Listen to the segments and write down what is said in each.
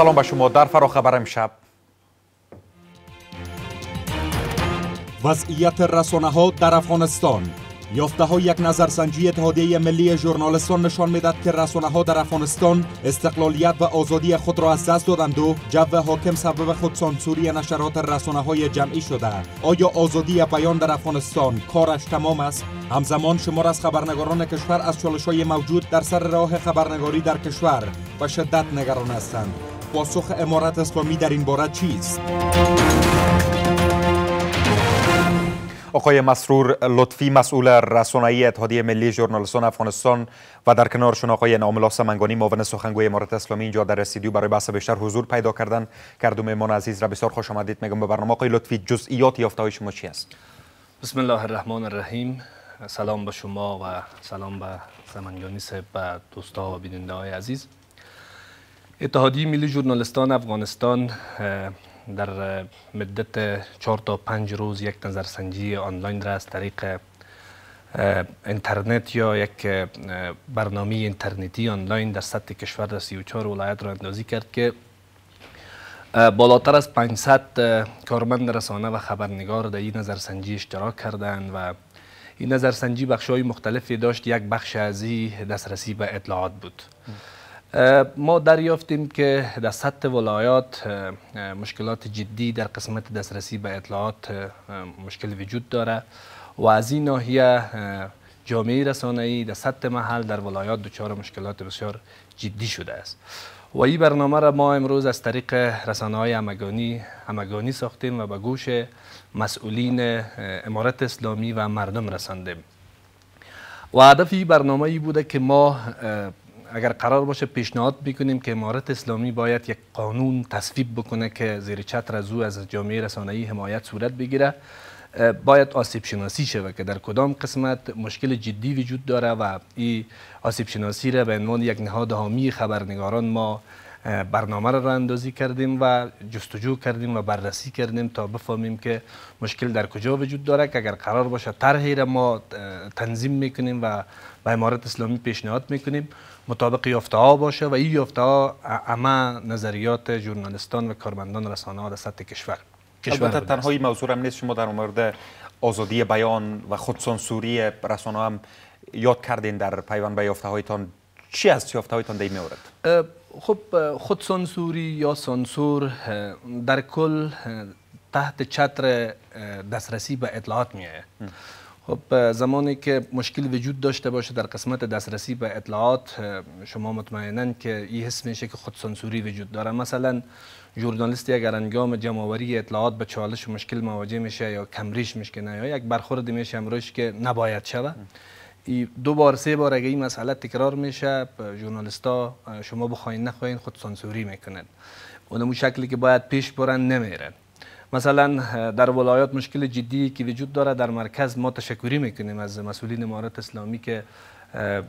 سلام به شما در خبر امشب وضعیت رسانه ها در افغانستان یافته ها یک نظرسنجی اتحادیه ملی ژورنالستان نشان میداد که رسانه ها در افغانستان استقلالیت و آزادی خود را از دست دادند و جو حاکم سبب خود سانسوری نشرات رسانه های جمعی شده آیا آزادی بیان در افغانستان کارش تمام است همزمان شمار از خبرنگاران کشور از چالش های موجود در سر راه خبرنگاری در کشور به شدت نگران هستند پاسخ امارت اسلامی در این باره چیست؟ آقای مسرور لطفی مسئول رسانه‌ای اتحادیه ملی ژورنالیستان افغانستان و در کنارشون آقای ناملا سمنگانی معاون سخنگوی امارت اسلامی اینجا در استودیو برای بحث بیشتر حضور پیدا کردن کردم مهمان عزیز را بسیار خوش آمدید میگم به برنامه آقای لطفی جزئیات یافته های شما چی است بسم الله الرحمن الرحیم سلام به شما و سلام به سمنگانی صاحب و دوستها و بیننده های عزیز اتحادیه ملی ژورنالیستان افغانستان در مدت چهار تا پنج روز یک نظرسنجی آنلاین را از طریق اینترنت یا یک برنامه اینترنتی آنلاین در سطح کشور در 34 ولایت را اندازی کرد که بالاتر از 500 کارمند رسانه و خبرنگار در این نظرسنجی اشتراک کردند و این نظرسنجی بخش مختلفی داشت یک بخش از دسترسی به اطلاعات بود ما دریافتیم که در سطح ولایات مشکلات جدی در قسمت دسترسی به اطلاعات مشکل وجود داره و از این ناحیه جامعه رسانه‌ای در سطح محل در ولایات دچار مشکلات بسیار جدی شده است و این برنامه را ما امروز از طریق رسانه های همگانی, همگانی ساختیم و به گوش مسئولین امارت اسلامی و مردم رساندیم و هدف این برنامه ای بوده که ما اگر قرار باشه پیشنهاد بکنیم که امارت اسلامی باید یک قانون تصویب بکنه که زیر چتر از او از جامعه رسانه‌ای حمایت صورت بگیره باید آسیب شناسی شود که در کدام قسمت مشکل جدی وجود داره و این آسیب شناسی را به عنوان یک نهاد حامی خبرنگاران ما برنامه را اندازی کردیم و جستجو کردیم و بررسی کردیم تا بفهمیم که مشکل در کجا وجود داره که اگر قرار باشه طرحی را ما تنظیم میکنیم و به امارت اسلامی پیشنهاد میکنیم مطابق یافته ها باشه و این یافته ها نظریات ژورنالیستان و کارمندان رسانه ها در سطح کشور البته تنها این موضوع هم نیست شما در مورد آزادی بیان و خودسانسوری رسانه هم یاد کردین در پیوان به یافته هایتان چی از یافته هایتان در مورد خب خودسانسوری یا سانسور در کل تحت چتر دسترسی به اطلاعات میایه خب زمانی که مشکل وجود داشته باشه در قسمت دسترسی به اطلاعات شما مطمئنن که این حس میشه که خودسانسوری وجود داره مثلا ژورنالیست اگر انگام جمعآوری اطلاعات به چالش و مشکل مواجه میشه یا کمریش نه یا یک برخورد میشه امروش که نباید شود دو بار سه بار اگه این مسئله تکرار میشه ژورنالیستا شما بخواین نخواین خودسانسوری میکنند اون شکلی که باید پیش برن نمیرن مثلا در ولایات مشکل جدی که وجود داره در مرکز ما تشکری میکنیم از مسئولین امارات اسلامی که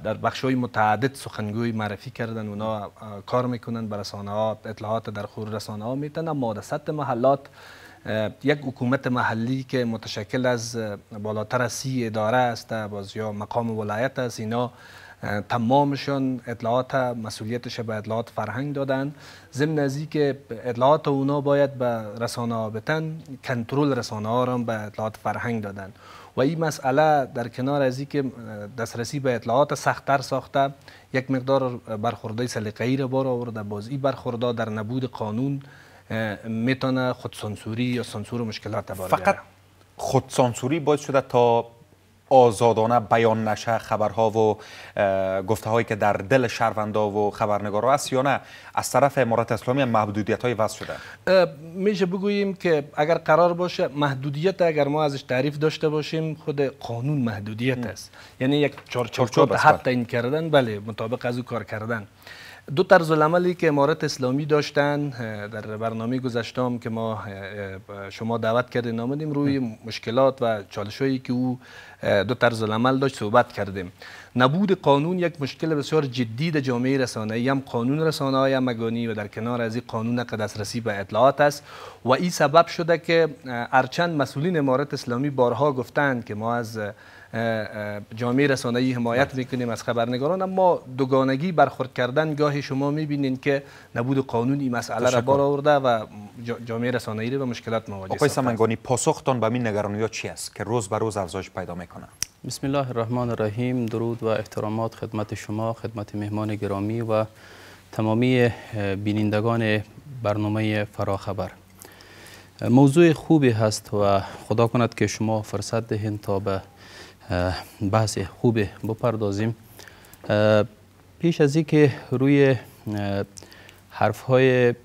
در بخش های متعدد سخنگوی معرفی کردن اونا کار میکنن بر رسانه اطلاعات در خور رسانه ها میتن اما در سطح محلات یک حکومت محلی که متشکل از بالاتر از سی اداره است یا مقام ولایت است اینا تمامشون اطلاعات مسئولیتش به اطلاعات فرهنگ دادن ضمن از که اطلاعات اونا باید به رسانه ها بتن کنترل رسانه ها رو به اطلاعات فرهنگ دادن و این مسئله در کنار از که دسترسی به اطلاعات سختتر ساخته یک مقدار برخورده ای رو بار آورده باز این برخورده در نبود قانون میتونه خودسانسوری یا سانسور مشکلات مشکلات فقط خودسانسوری باید شده تا آزادانه بیان نشه خبرها و گفته هایی که در دل شهروندا و خبرنگارا است یا نه از طرف امارات اسلامی محدودیت های وضع شده میشه بگوییم که اگر قرار باشه محدودیت اگر ما ازش تعریف داشته باشیم خود قانون محدودیت است یعنی یک چارچوب حتی بله. این کردن بله مطابق از او کار کردن دو طرز عملی که امارت اسلامی داشتن در برنامه گذشتم که ما شما دعوت کردیم نامدیم روی مشکلات و چالش هایی که او دو طرز عمل داشت صحبت کردیم نبود قانون یک مشکل بسیار جدی در جامعه رسانه هم قانون رسانه های مگانی و در کنار از این قانون که دسترسی به اطلاعات است و این سبب شده که هرچند مسئولین امارت اسلامی بارها گفتند که ما از جامعه رسانه‌ای حمایت بله. میکنیم از خبرنگاران اما دوگانگی برخورد کردن گاهی شما میبینین که نبود قانون این مسئله را بار آورده و جامعه رسانه‌ای را به مشکلات مواجه آقای سمنگانی پاسختان به این نگرانی ها چی است که روز به روز افزایش پیدا میکنه بسم الله الرحمن الرحیم درود و احترامات خدمت شما خدمت مهمان گرامی و تمامی بینندگان برنامه فراخبر موضوع خوبی هست و خدا کند که شما فرصت دهین تا به بحث خوب بپردازیم پیش از که روی حرف های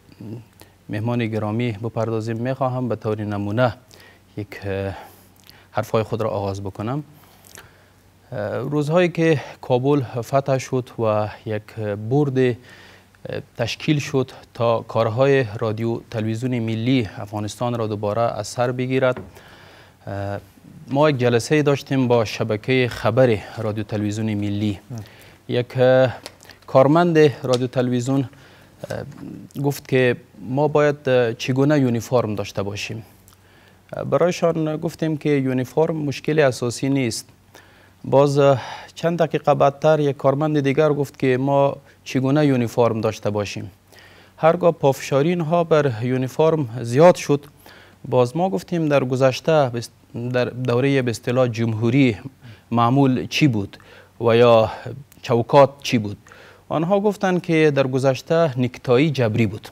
مهمان گرامی بپردازیم میخواهم به طور نمونه یک حرف های خود را آغاز بکنم روزهایی که کابل فتح شد و یک برد تشکیل شد تا کارهای رادیو تلویزیون ملی افغانستان را دوباره از سر بگیرد ما یک جلسه داشتیم با شبکه خبر رادیو تلویزیون ملی یک کارمند رادیو تلویزیون گفت که ما باید چگونه یونیفرم داشته باشیم برایشان گفتیم که یونیفرم مشکل اساسی نیست باز چند دقیقه بعدتر یک کارمند دیگر گفت که ما چگونه یونیفرم داشته باشیم هرگاه پافشاری ها بر یونیفرم زیاد شد باز ما گفتیم در گذشته در دوره به اصطلاح جمهوری معمول چی بود و یا چوکات چی بود آنها گفتند که در گذشته نکتایی جبری بود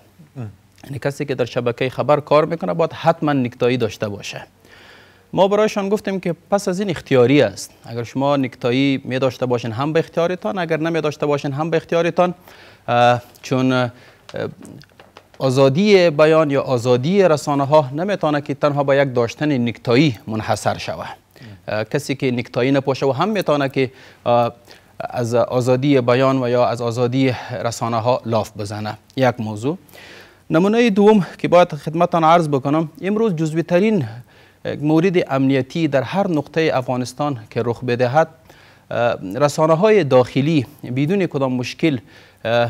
یعنی کسی که در شبکه خبر کار میکنه باید حتما نکتایی داشته باشه ما برایشان گفتیم که پس از این اختیاری است اگر شما نکتایی می داشته باشین هم به اختیارتان اگر نمی داشته باشین هم به اختیارتان چون آزادی بیان یا آزادی رسانه ها نمیتونه که تنها با یک داشتن نکتایی منحصر شوه کسی که نکتایی نپوشه و هم میتونه که از آزادی بیان و یا از آزادی رسانه ها لاف بزنه یک موضوع نمونه دوم که باید خدمتان عرض بکنم امروز جزوی ترین مورد امنیتی در هر نقطه افغانستان که رخ بدهد رسانه های داخلی بدون کدام مشکل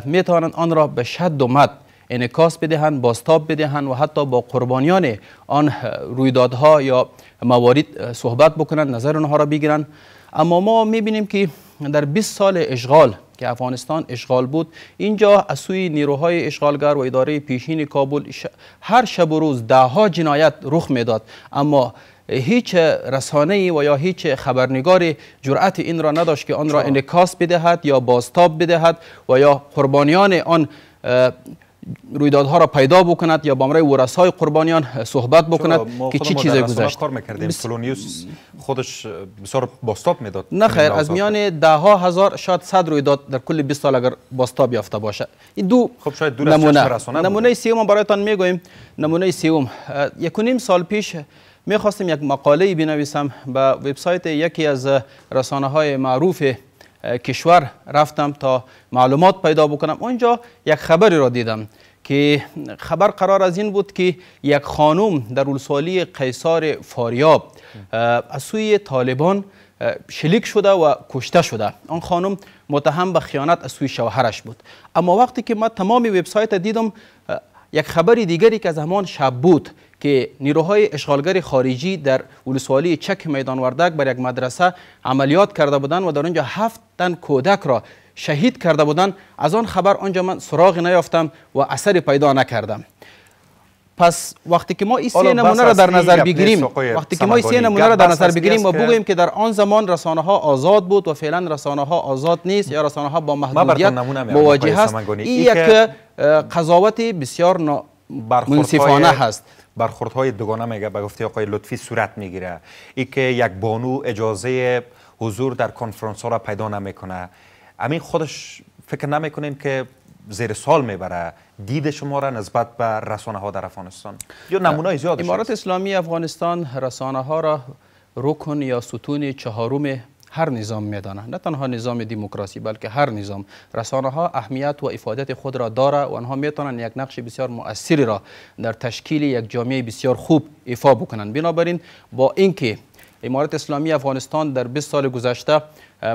میتوانند آن را به شد و مد انکاس بدهند باستاب بدهند و حتی با قربانیان آن رویدادها یا موارد صحبت بکنند نظر آنها را بگیرند اما ما میبینیم که در 20 سال اشغال که افغانستان اشغال بود اینجا از سوی نیروهای اشغالگر و اداره پیشین کابل هر شب و روز دهها جنایت رخ میداد اما هیچ رسانه و یا هیچ خبرنگاری جرأت این را نداشت که آن را انکاس بدهد یا بازتاب بدهد و یا قربانیان آن رویدادها را پیدا بکند یا با امرای های قربانیان صحبت بکند که چی چیز گذشت کار میکردیم بس... خودش بسیار باستاب میداد نه خیر از میان ده ها هزار شاید صد رویداد در کل 20 سال اگر باستاب یافته باشه این دو خب شاید دور نمونه نمونه سوم برایتان میگویم نمونه سیوم یک و نیم سال پیش میخواستیم یک مقاله بنویسم به وبسایت یکی از رسانه های معروف کشور رفتم تا معلومات پیدا بکنم اونجا یک خبری را دیدم که خبر قرار از این بود که یک خانم در اولسالی قیصار فاریاب از سوی طالبان شلیک شده و کشته شده آن خانم متهم به خیانت از سوی شوهرش بود اما وقتی که ما تمام وبسایت دیدم یک خبری دیگری که از همان شب بود که نیروهای اشغالگر خارجی در ولسوالی چک میدان وردک بر یک مدرسه عملیات کرده بودند و در اونجا هفت تن کودک را شهید کرده بودند از آن خبر آنجا من سراغ نیافتم و اثر پیدا نکردم پس وقتی که ما این سه نمونه را در نظر بگیریم وقتی که ما این سه نمونه را در نظر بگیریم و بگوییم که در آن زمان رسانه ها آزاد بود و فعلا رسانه ها آزاد نیست یا رسانه ها با محدودیت مواجه است، این یک قضاوت بسیار منصفانه هست برخوردهای دوگانه میگه به گفته آقای لطفی صورت میگیره ای که یک بانو اجازه حضور در کنفرانس ها را پیدا نمیکنه همین خودش فکر نمیکنیم که زیر سال میبره دید شما را نسبت به رسانه ها در افغانستان یا نمونه زیاد امارات اسلامی افغانستان رسانه ها را رکن یا ستون چهارم هر نظام میدانه. نه تنها نظام دموکراسی بلکه هر نظام رسانه ها اهمیت و افادت خود را داره و آنها میتونن یک نقش بسیار مؤثری را در تشکیل یک جامعه بسیار خوب ایفا بکنن. بنابراین با اینکه امارت اسلامی افغانستان در 20 سال گذشته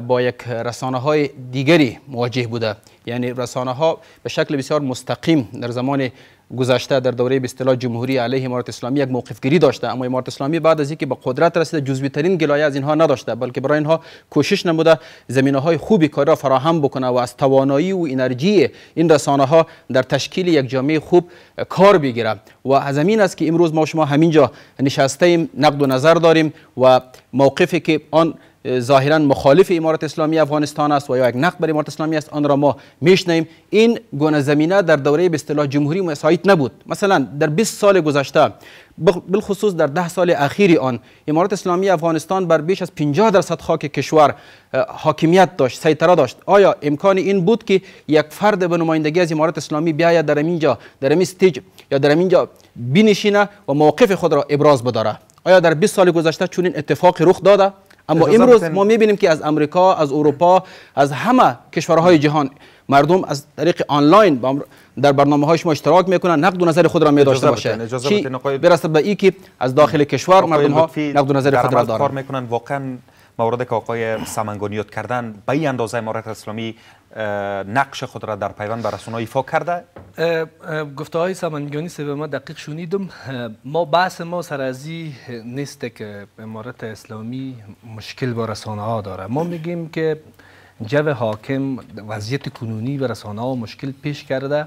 با یک رسانه های دیگری مواجه بوده یعنی رسانه ها به شکل بسیار مستقیم در زمان گذشته در دوره به اصطلاح جمهوری علیه امارت اسلامی یک موقفگیری داشته اما امارت اسلامی بعد از اینکه به قدرت رسیده جزوی ترین گلایه از اینها نداشته بلکه برای اینها کوشش نموده زمینه های خوبی کار را فراهم بکنه و از توانایی و انرژی این رسانه ها در تشکیل یک جامعه خوب کار بگیره و از همین است که امروز ما شما همینجا نشسته ایم نقد و نظر داریم و موقفی که آن ظاهرا مخالف امارت اسلامی افغانستان است و یا یک نقد بر امارت اسلامی است آن را ما میشنیم این گونه زمینه در دوره به اصطلاح جمهوری مساعد نبود مثلا در 20 سال گذشته بالخصوص در 10 سال اخیر آن امارت اسلامی افغانستان بر بیش از 50 درصد خاک کشور حاکمیت داشت سیطره داشت آیا امکان این بود که یک فرد به نمایندگی از امارت اسلامی بیاید در اینجا در این استیج یا در اینجا بنشینه و موقف خود را ابراز بداره آیا در 20 سال گذشته چنین اتفاقی رخ داده اما امروز ما میبینیم که از امریکا از اروپا از همه کشورهای جهان مردم از طریق آنلاین در برنامه های شما اشتراک میکنن نقد و نظر خود را می داشته باشه چی به ای که از داخل کشور مردم ها نقد و نظر خود را دارن مورد که آقای سمنگانی کردن به این اندازه امارت اسلامی نقش خود را در پیوان به رسانه ایفا کرده گفته های سمنگانی سبه ما دقیق شنیدم ما بحث ما سر نیست که امارت اسلامی مشکل با رسانه ها داره ما میگیم که جو حاکم وضعیت کنونی و رسانه ها مشکل پیش کرده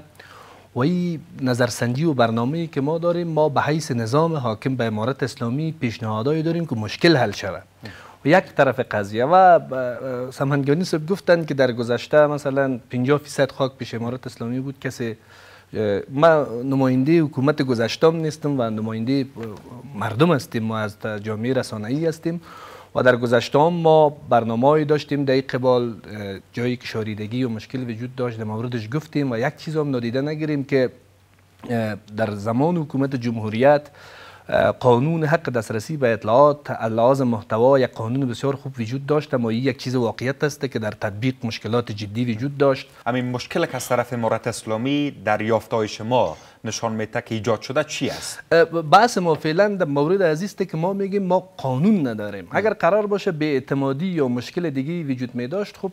و این نظرسنجی و برنامه که ما داریم ما به حیث نظام حاکم به امارت اسلامی پیشنهادهایی داریم که مشکل حل شود یک طرف قضیه و سمنگانی صاحب گفتن که در گذشته مثلا 50 فیصد خاک پیش امارات اسلامی بود کسی ما نماینده حکومت گذشتم نیستم و نماینده مردم هستیم ما از جامعه رسانه‌ای هستیم و در گذشته ما برنامه داشتیم در قبال جایی که شاریدگی و مشکل وجود داشت در موردش گفتیم و یک چیز هم نادیده نگیریم که در زمان حکومت جمهوریت قانون حق دسترسی به اطلاعات لحاظ محتوا یک قانون بسیار خوب وجود داشت اما یک چیز واقعیت است که در تطبیق مشکلات جدی وجود داشت همین مشکل که از طرف امارت اسلامی در یافتهای شما نشان میده که ایجاد شده چی است بحث ما فعلا در مورد عزیز که ما میگیم ما قانون نداریم اگر قرار باشه به اعتمادی یا مشکل دیگه وجود می داشت خب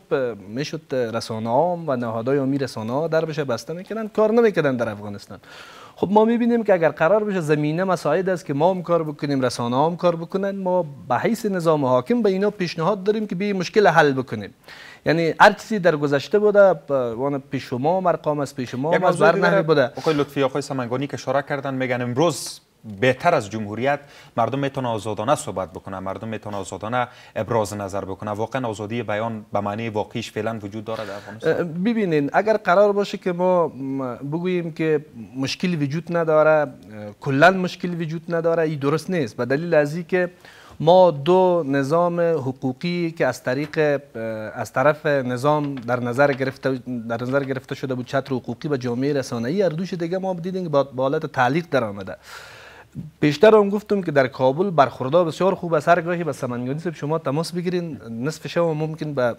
میشد رسانه و نهادهای امی رسانه در بشه بسته میکردن کار نمیکردن در افغانستان خب ما میبینیم که اگر قرار بشه زمینه مساعد است که ما هم کار بکنیم رسانه هم کار بکنن ما به حیث نظام حاکم به اینا پیشنهاد داریم که به مشکل حل بکنیم یعنی هر چیزی در گذشته بوده وان پیش شما مرقام است پیش ما از بر بوده آقای لطفی آقای سمنگانی که اشاره کردن میگن امروز بهتر از جمهوریت مردم میتونه آزادانه صحبت بکنه مردم میتونه آزادانه ابراز نظر بکنه واقعا آزادی بیان به معنی واقعیش فعلا وجود داره در افغانستان ببینین اگر قرار باشه که ما بگوییم که مشکل وجود نداره کلا مشکل وجود نداره این درست نیست به دلیل از که ما دو نظام حقوقی که از طریق از طرف نظام در نظر گرفته در نظر گرفته شده بود چتر حقوقی و جامعه رسانه‌ای اردوش دوش دیگه ما دیدیم با حالت تعلیق در آمده پیشتر هم گفتم که در کابل برخوردا بسیار خوب است هرگاهی به سمنگانی صاحب شما تماس بگیرین نصف شب ممکن به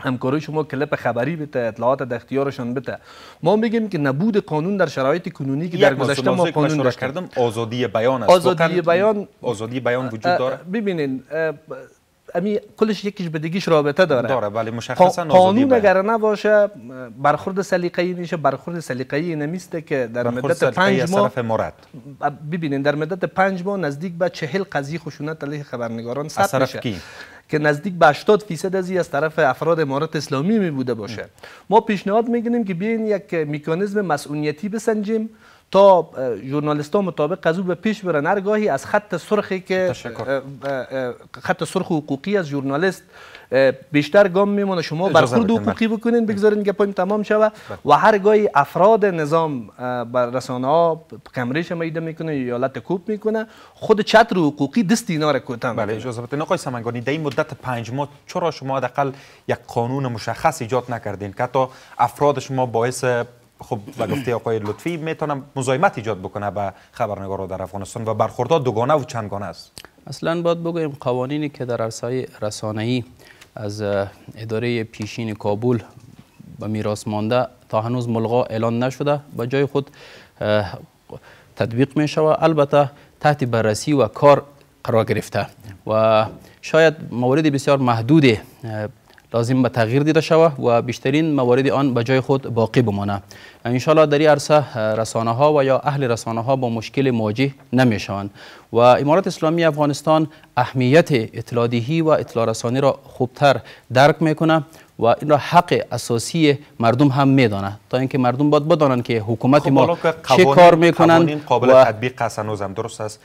همکاری شما کلپ خبری بده اطلاعات در اختیارشان بده ما میگیم که نبود قانون در شرایط کنونی که در گذشته ما قانون داشتیم کردم آزادی بیان است آزادی بیان آزادی بیان وجود داره ببینین امی کلش یکیش به رابطه داره داره ولی مشخصا قانون بله. اگر نباشه برخورد سلیقه‌ای نیشه برخورد سلیقه‌ای نمیسته که در مدت پنج ماه مرد ببینین در مدت پنج ماه نزدیک به چهل قضیه خشونت علیه خبرنگاران ثبت میشه کی؟ که نزدیک به 80 فیصد از از طرف افراد امارت اسلامی می بوده باشه ما پیشنهاد میگنیم که بیاین یک میکانیزم مسئولیتی بسنجیم تا ها مطابق قضو به پیش برن هرگاهی از خط سرخی که خط سرخ حقوقی از ژورنالیست بیشتر گام میمونه شما برخورد حقوقی بله. بکنین بگذارین پایم تمام شوه بله. و هرگاهی افراد نظام بر رسانه ها کمریش میده میکنه لط کوب میکنه خود چتر حقوقی دست اینا را بله اجازه بدین سمنگانی در این مدت پنج ماه چرا شما حداقل یک قانون مشخص ایجاد نکردین که تا افراد شما باعث خب و گفته آقای لطفی میتونم مزایمت ایجاد بکنه به خبرنگارا در افغانستان و برخوردها دوگانه و چندگانه است اصلا باید بگویم قوانینی که در عرصه رسانه‌ای از اداره پیشین کابل به میراث مانده تا هنوز ملغا اعلان نشده به جای خود تطبیق می شود البته تحت بررسی و کار قرار گرفته و شاید مورد بسیار محدود لازم به تغییر دیده شوه و بیشترین موارد آن به جای خود باقی بمانه انشالله در این عرصه رسانه ها و یا اهل رسانه ها با مشکل مواجه نمیشون و امارات اسلامی افغانستان اهمیت اطلاعدهی و اطلاع رسانی را خوبتر درک میکنه و این را حق اساسی مردم هم میدانه تا اینکه مردم باید بدانند که حکومت خب، ما چه کار میکنند قابل و تطبیق درست است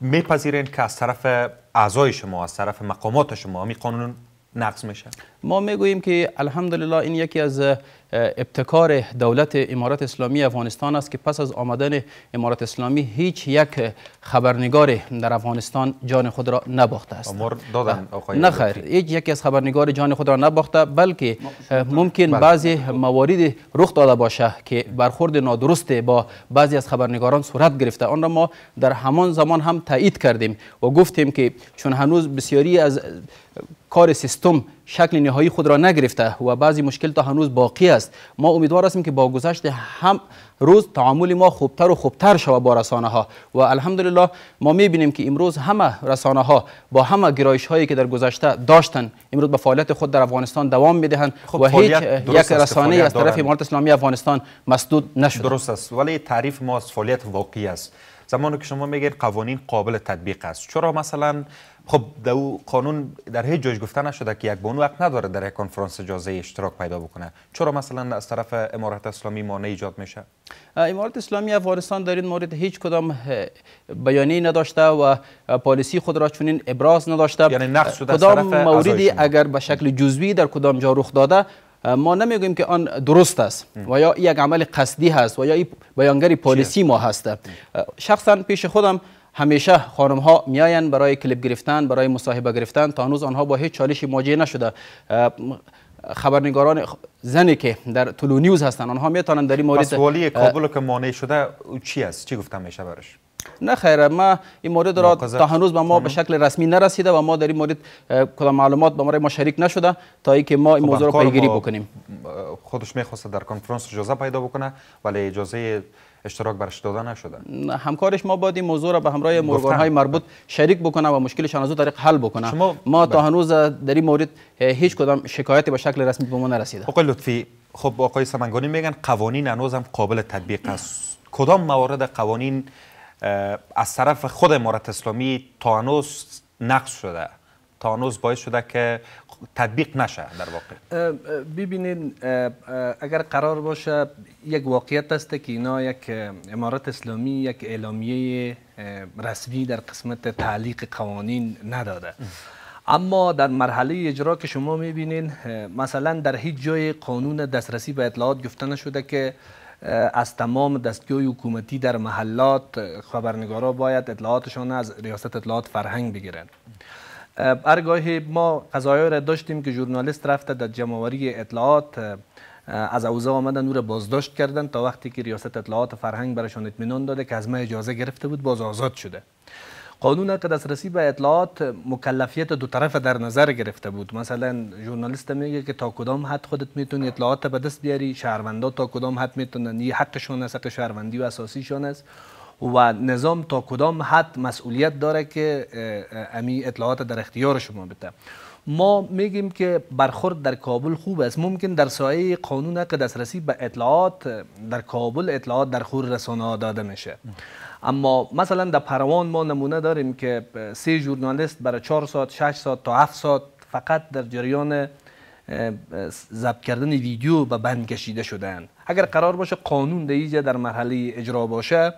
میپذیرین که از طرف اعضای شما از طرف مقامات شما می قانون نقص میشه ما میگوییم که الحمدلله این یکی از ابتکار دولت امارات اسلامی افغانستان است که پس از آمدن امارات اسلامی هیچ یک خبرنگار در افغانستان جان خود را نباخته است نه خیر هیچ یکی از خبرنگار جان خود را نباخته بلکه ممکن بله. بعضی موارد رخ داده باشه که برخورد نادرست با بعضی از خبرنگاران صورت گرفته آن را ما در همان زمان هم تایید کردیم و گفتیم که چون هنوز بسیاری از کار سیستم شکل نهایی خود را نگرفته و بعضی مشکل تا هنوز باقی است ما امیدوار هستیم که با گذشت هم روز تعامل ما خوبتر و خوبتر شود با رسانه ها و الحمدلله ما میبینیم که امروز همه رسانه ها با همه گرایش هایی که در گذشته داشتن امروز به فعالیت خود در افغانستان دوام میدهند خب و هیچ یک رسانه از طرف امارت اسلامی افغانستان مسدود نشد درست است ولی تعریف ما از فعالیت واقعی است زمانی که شما میگید قوانین قابل تطبیق است چرا مثلا خب دو قانون در هیچ جایش گفته نشده که یک بانو وقت نداره در یک کنفرانس اجازه اشتراک پیدا بکنه چرا مثلا از طرف امارت اسلامی مانع ایجاد میشه امارت اسلامی افغانستان در این مورد هیچ کدام بیانی نداشته و پالیسی خود را چنین ابراز نداشته یعنی نقص کدام موردی اگر به شکل جزوی در کدام جا رخ داده ما نمیگویم که آن درست است و یا یک عمل قصدی هست و یا بیانگری پالیسی ما هست شخصا پیش خودم همیشه خانم ها میاین برای کلیپ گرفتن برای مصاحبه گرفتن تا هنوز آنها با هیچ چالشی مواجه نشده خبرنگاران زنی که در تولو نیوز هستن آنها میتونن در این مورد پس کابل که مانع شده چی است چی گفتم میشه برش نه خیر ما این مورد را تا هنوز به ما به شکل رسمی نرسیده و ما در این مورد کدام معلومات به ما, مشارک نشده تا اینکه ما این خب، موضوع را پیگیری بکنیم خودش میخواست در کنفرانس اجازه پیدا بکنه ولی اجازه اشتراک برش داده نشده همکارش ما بادی موضوع را به همراه مورگان های مربوط شریک بکنه و مشکلش از طریق حل بکنه ما تا بله. هنوز در این مورد هیچ کدام شکایتی به شکل رسمی به ما نرسیده آقای لطفی خب آقای سمنگانی میگن قوانین هنوز هم قابل تطبیق است کدام موارد قوانین از طرف خود امارت اسلامی تا هنوز نقص شده تانوز باعث شده که تطبیق نشه در واقع ببینید اگر قرار باشه یک واقعیت است که اینا یک امارات اسلامی یک اعلامیه رسمی در قسمت تعلیق قوانین نداده اما در مرحله اجرا که شما میبینین مثلا در هیچ جای قانون دسترسی به اطلاعات گفته نشده که از تمام دستگاه حکومتی در محلات خبرنگارا باید اطلاعاتشان از ریاست اطلاعات فرهنگ بگیرند هرگاهی ما قضایه را داشتیم که جورنالیست رفته در جمعوری اطلاعات از اوزا آمدن او را بازداشت کردن تا وقتی که ریاست اطلاعات فرهنگ برشان اطمینان داده که از ما اجازه گرفته بود باز آزاد شده قانون حق دسترسی به اطلاعات مکلفیت دو طرف در نظر گرفته بود مثلا ژورنالیست میگه که تا کدام حد خودت میتونی اطلاعات به دست بیاری شهروندا تا کدام حد میتونن این حقشون است شهروندی و اساسیشان است و نظام تا کدام حد مسئولیت داره که امی اطلاعات در اختیار شما بده ما میگیم که برخورد در کابل خوب است ممکن در سایه قانون که دسترسی به اطلاعات در کابل اطلاعات در خور رسانه ها داده میشه اما مثلا در پروان ما نمونه داریم که سه ژورنالیست برای چهار ساعت شش ساعت تا هفت ساعت فقط در جریان ضبط کردن ویدیو به بند کشیده شدن اگر قرار باشه قانون در در مرحله اجرا باشه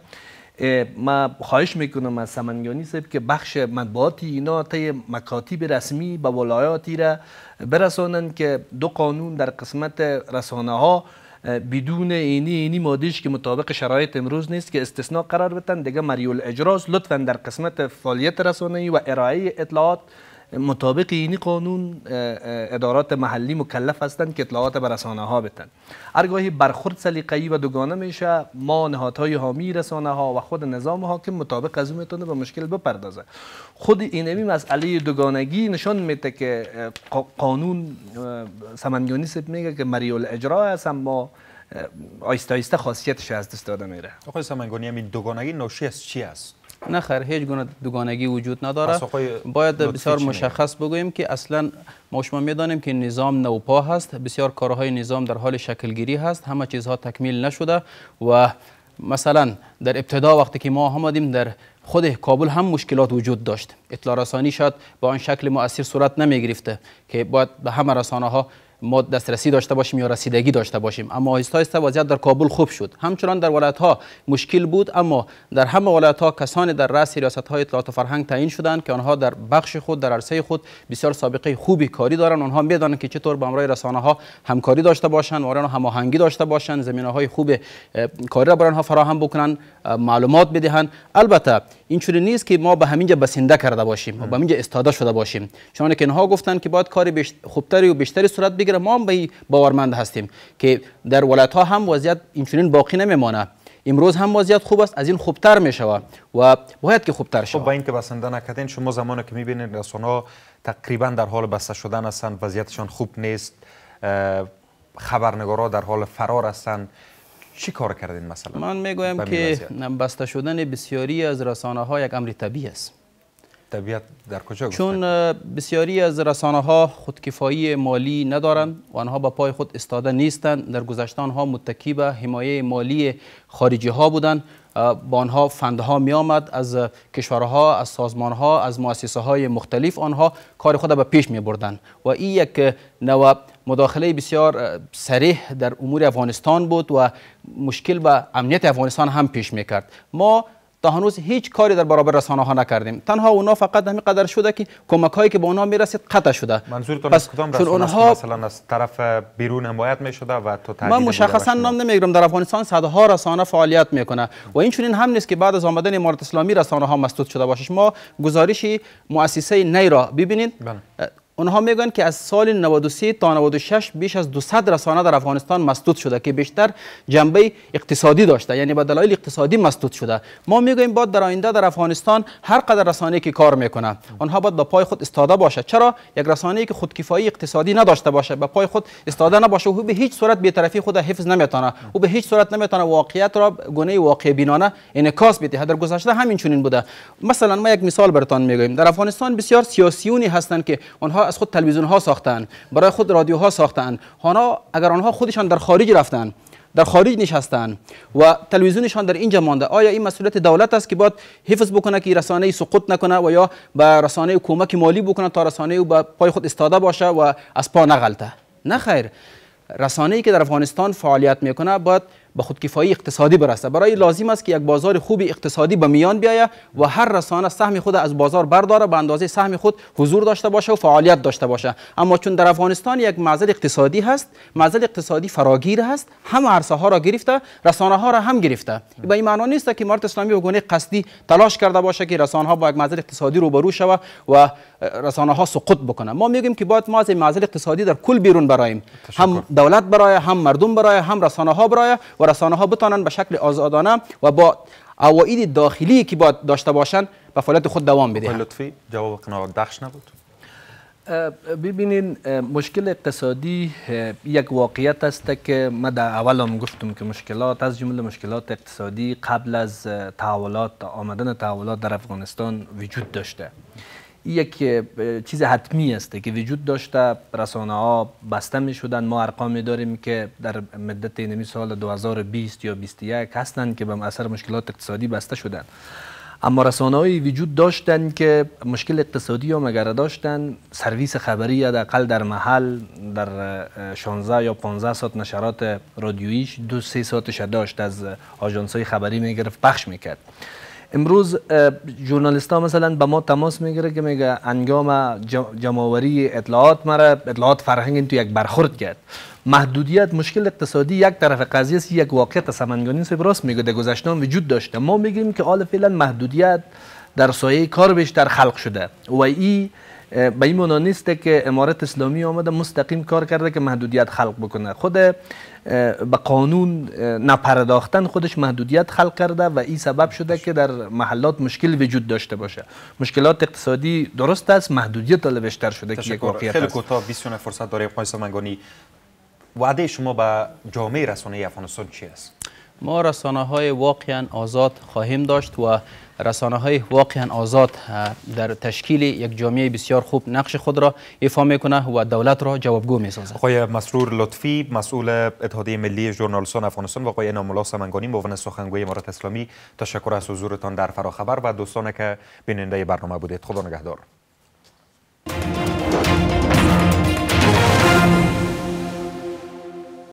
ما خواهش میکنم از سمنگانی صاحب که بخش مطبوعاتی اینا طی مکاتیب رسمی به ولایاتی را برسانند که دو قانون در قسمت رسانه ها بدون اینی اینی مادیش که مطابق شرایط امروز نیست که استثناء قرار بتن دیگه مریول اجراس لطفا در قسمت فعالیت رسانه‌ای و ارائه اطلاعات مطابق این قانون ادارات محلی مکلف هستند که اطلاعات به رسانه ها بتن. هرگاهی برخورد سلیقه‌ای و دوگانه میشه ما نهادهای حامی رسانه ها و خود نظام حاکم مطابق از اون میتونه به مشکل بپردازه خود اینمی مسئله دوگانگی نشان میده که قانون سمنگانی سب میگه که مریول اجرا هست اما ایسته آیسته خاصیتش از دست داده میره آقای سمنگانی همین دوگانگی ناشی از چی است نخیر هیچ گونه دوگانگی وجود نداره باید بسیار مشخص بگوییم که اصلا ما شما میدانیم که نظام نوپا هست بسیار کارهای نظام در حال شکلگیری هست همه چیزها تکمیل نشده و مثلا در ابتدا وقتی که ما آمدیم در خود کابل هم مشکلات وجود داشت اطلاع رسانی شاید به آن شکل مؤثر صورت نمی که باید به همه رسانه ها ما دسترسی داشته باشیم یا رسیدگی داشته باشیم اما آهسته آهسته وضعیت در کابل خوب شد همچنان در ولایت ها مشکل بود اما در همه ولایت ها کسانی در رأس ریاست های اطلاعات و فرهنگ تعیین شدند که آنها در بخش خود در عرصه خود بسیار سابقه خوبی کاری دارند آنها میدانند که چطور به امرای رسانه ها همکاری داشته باشند و هماهنگی داشته باشند زمینه های خوب کاری را برای آنها فراهم بکنند معلومات بدهند البته این اینجوری نیست که ما به همینجا بسنده کرده باشیم و به همینجا استاده شده باشیم چون که آنها گفتند که باید کاری خوبتری و بیشتری صورت ما هم به باورمند هستیم که در ولایت ها هم وضعیت اینچنین باقی نمیمانه امروز هم وضعیت خوب است از این خوبتر می شود و باید که خوبتر شود خب با اینکه بسنده نکردین شما زمانی که میبینید رسانه تقریبا در حال بسته شدن هستند وضعیتشان خوب نیست خبرنگارا در حال فرار هستند چی کار کردین مثلا من میگویم که بسته شدن بسیاری از رسانه ها یک امر طبیعی است در کجا چون بسیاری از رسانه ها خودکفایی مالی ندارند و آنها به پای خود استاده نیستند در گذشتان ها متکی به حمایه مالی خارجی ها بودند با آنها فندها می آمد از کشورها از سازمان ها از مؤسسه های مختلف آنها کار خود به پیش می بردن و این یک نوع مداخله بسیار سریح در امور افغانستان بود و مشکل به امنیت افغانستان هم پیش می کرد ما تا هنوز هیچ کاری در برابر رسانه ها نکردیم تنها اونا فقط همین قدر شده که کمک هایی که به اونا میرسید قطع شده منظورتون کدام رسانه اونها... مثلا از طرف بیرون حمایت میشده و تو من مشخصا نام نمیگیرم در افغانستان صدها رسانه فعالیت میکنه و این چنین هم نیست که بعد از آمدن امارت اسلامی رسانه ها مسدود شده باشه ما گزارش مؤسسه نی ببینید بله. اونها میگن که از سال 93 تا 96 بیش از 200 رسانه در افغانستان مسدود شده که بیشتر جنبه اقتصادی داشته یعنی به دلایل اقتصادی مسدود شده ما میگویم باید در آینده در افغانستان هر قدر رسانه که کار میکنه آنها باید با پای خود استاده باشه چرا یک رسانه که خودکفایی اقتصادی نداشته باشه به پای خود استاده نباشه او به هیچ صورت بی‌طرفی خود حفظ نمیتونه او به هیچ صورت نمیتونه واقعیت را گونه واقع بینانه انعکاس بده در گذشته همین چنین بوده مثلا ما یک مثال برتان میگوییم در افغانستان بسیار سیاسیونی هستند که آنها از خود تلویزیون ها ساختن برای خود رادیو ها ساختن حالا اگر آنها خودشان در خارج رفتن در خارج نشستن و تلویزیونشان در اینجا مانده آیا این مسئولیت دولت است که باید حفظ بکنه که رسانه سقوط نکنه و یا به رسانه کمک مالی بکنه تا رسانه با به پای خود استاده باشه و از پا نغلطه نه خیر رسانه ای که در افغانستان فعالیت میکنه باید به خودکفایی اقتصادی برسه برای لازم است که یک بازار خوب اقتصادی به میان بیایه و هر رسانه سهم خود از بازار برداره به اندازه سهم خود حضور داشته باشه و فعالیت داشته باشه اما چون در افغانستان یک معضل اقتصادی هست معضل اقتصادی فراگیر هست هم عرصه ها را گرفته رسانه ها را هم گرفته به این معنا نیست که امارت اسلامی به گونه قصدی تلاش کرده باشه که رسانه ها با یک معضل اقتصادی روبرو شوه و رسانه ها سقوط بکنه ما میگیم که باید ما از این معضل اقتصادی در کل بیرون برایم هم دولت برای هم مردم برای هم رسانه ها برای و رسانه ها بتانن به شکل آزادانه و با عواید داخلی که باید داشته باشن به فعالیت خود دوام بدهند خب، لطفی جواب قناعت دخش نبود ببینین مشکل اقتصادی یک واقعیت است که ما در اول هم گفتم که مشکلات از جمله مشکلات اقتصادی قبل از تحولات آمدن تحولات در افغانستان وجود داشته یک چیز حتمی است که وجود داشته رسانه ها بسته می شدن ما ارقام داریم که در مدت نمی سال 2020 یا 21 هستند که به اثر مشکلات اقتصادی بسته شدن اما رسانه‌ای وجود داشتند که مشکل اقتصادی هم اگر داشتن سرویس خبری حداقل در محل در 16 یا 15 ساعت نشرات رادیویش دو سه ساعتش داشت از های خبری گرفت پخش کرد. امروز جورنالیست ها مثلا به ما تماس میگیره که میگه انگام جمعوری اطلاعات مرا اطلاعات فرهنگ تو یک برخورد کرد محدودیت مشکل اقتصادی یک طرف قضیه است یک واقعیت سمنگانی است راست میگه در گذشته وجود داشته ما میگیم که حال فعلا محدودیت در سایه کار بیشتر خلق شده و ای به این معنا که امارت اسلامی آمده مستقیم کار کرده که محدودیت خلق بکنه خود به قانون نپرداختن خودش محدودیت خلق کرده و این سبب شده که در محلات مشکل وجود داشته باشه مشکلات اقتصادی درست است محدودیت ها بیشتر شده که یک واقعیت خیلی کوتاه 20 فرصت داره پایس منگانی وعده شما به جامعه رسانه افغانستان چی است ما رسانه های واقعا آزاد خواهیم داشت و رسانه های واقعا آزاد در تشکیل یک جامعه بسیار خوب نقش خود را ایفا میکنه و دولت را جوابگو میسازد آقای مسرور لطفی مسئول اتحادیه ملی ژورنالیستان افغانستان و آقای انام الله سمنگانی معاون سخنگوی امارات اسلامی تشکر از حضورتان در فراخبر و دوستان که بیننده برنامه بودید خدا نگهدار